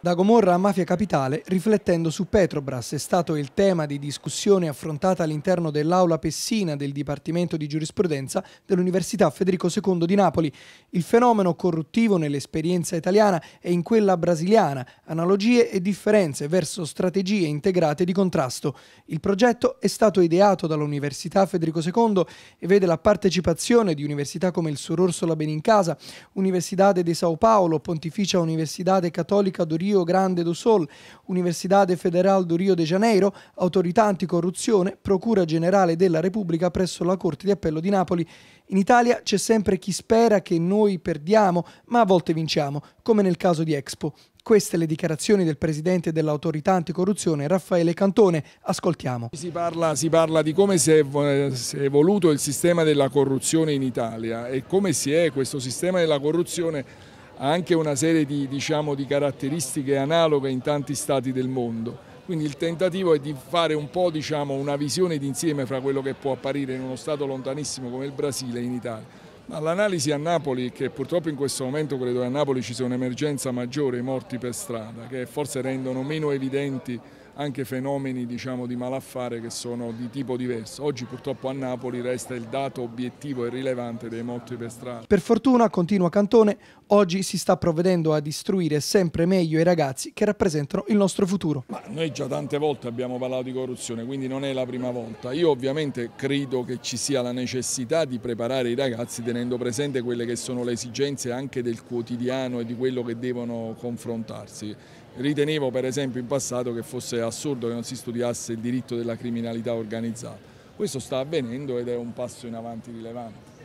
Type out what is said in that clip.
Da Gomorra a Mafia Capitale, riflettendo su Petrobras, è stato il tema di discussione affrontata all'interno dell'aula Pessina del Dipartimento di Giurisprudenza dell'Università Federico II di Napoli. Il fenomeno corruttivo nell'esperienza italiana e in quella brasiliana, analogie e differenze verso strategie integrate di contrasto. Il progetto è stato ideato dall'Università Federico II e vede la partecipazione di università come il Sor Orsola Benincasa, Universidade de Sao Paolo, Pontificia Universidade Cattolica d'Oriente, Rio Grande do Sol, Universidade Federal do Rio de Janeiro, Autorità Anticorruzione, Procura Generale della Repubblica presso la Corte di Appello di Napoli. In Italia c'è sempre chi spera che noi perdiamo, ma a volte vinciamo, come nel caso di Expo. Queste le dichiarazioni del presidente dell'autorità anticorruzione Raffaele Cantone. Ascoltiamo. Si parla, si parla di come si è, si è, evoluto il sistema della corruzione in Italia e come si è questo sistema della corruzione ha anche una serie di, diciamo, di caratteristiche analoghe in tanti stati del mondo. Quindi il tentativo è di fare un po' diciamo, una visione d'insieme fra quello che può apparire in uno stato lontanissimo come il Brasile e in Italia. Ma l'analisi a Napoli, che purtroppo in questo momento credo che a Napoli ci sia un'emergenza maggiore, i morti per strada, che forse rendono meno evidenti anche fenomeni diciamo, di malaffare che sono di tipo diverso. Oggi purtroppo a Napoli resta il dato obiettivo e rilevante dei morti per strada. Per fortuna, continua Cantone, oggi si sta provvedendo a distruire sempre meglio i ragazzi che rappresentano il nostro futuro. Ma noi già tante volte abbiamo parlato di corruzione, quindi non è la prima volta. Io ovviamente credo che ci sia la necessità di preparare i ragazzi tenendo presente quelle che sono le esigenze anche del quotidiano e di quello che devono confrontarsi. Ritenevo per esempio in passato che fosse assurdo che non si studiasse il diritto della criminalità organizzata. Questo sta avvenendo ed è un passo in avanti rilevante.